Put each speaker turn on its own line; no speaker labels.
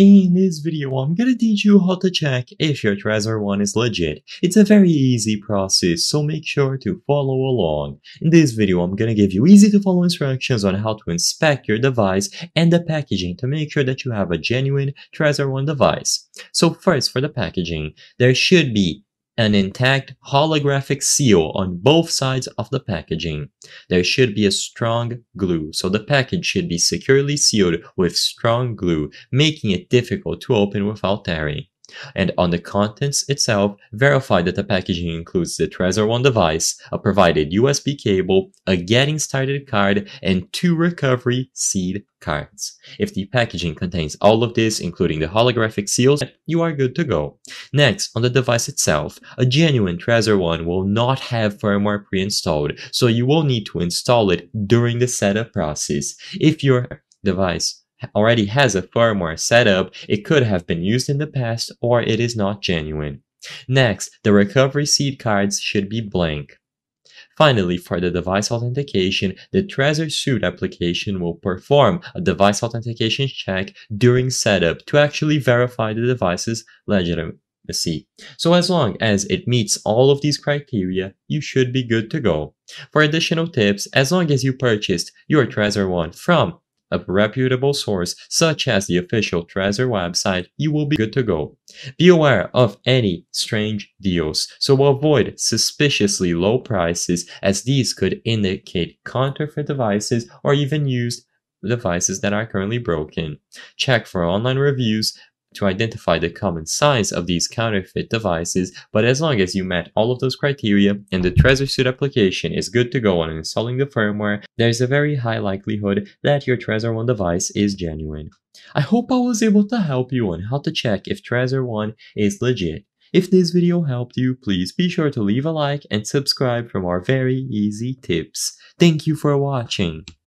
In this video, I'm gonna teach you how to check if your Trezor one is legit. It's a very easy process, so make sure to follow along. In this video, I'm gonna give you easy to follow instructions on how to inspect your device and the packaging to make sure that you have a genuine Trezor one device. So first, for the packaging, there should be an intact holographic seal on both sides of the packaging. There should be a strong glue, so the package should be securely sealed with strong glue, making it difficult to open without tearing and on the contents itself, verify that the packaging includes the Trezor One device, a provided USB cable, a getting started card, and two recovery seed cards. If the packaging contains all of this, including the holographic seals, you are good to go. Next, on the device itself, a genuine Trezor One will not have firmware pre-installed, so you will need to install it during the setup process. If your device already has a firmware setup, it could have been used in the past or it is not genuine. Next, the recovery seed cards should be blank. Finally, for the device authentication, the Trezor Suite application will perform a device authentication check during setup to actually verify the device's legitimacy. So as long as it meets all of these criteria, you should be good to go. For additional tips, as long as you purchased your Trezor One from a reputable source such as the official Trezor website, you will be good to go. Be aware of any strange deals, so avoid suspiciously low prices as these could indicate counterfeit devices or even used devices that are currently broken. Check for online reviews to identify the common size of these counterfeit devices, but as long as you met all of those criteria and the Trezor suit application is good to go on installing the firmware, there's a very high likelihood that your Trezor One device is genuine. I hope I was able to help you on how to check if Trezor One is legit. If this video helped you, please be sure to leave a like and subscribe for more very easy tips. Thank you for watching!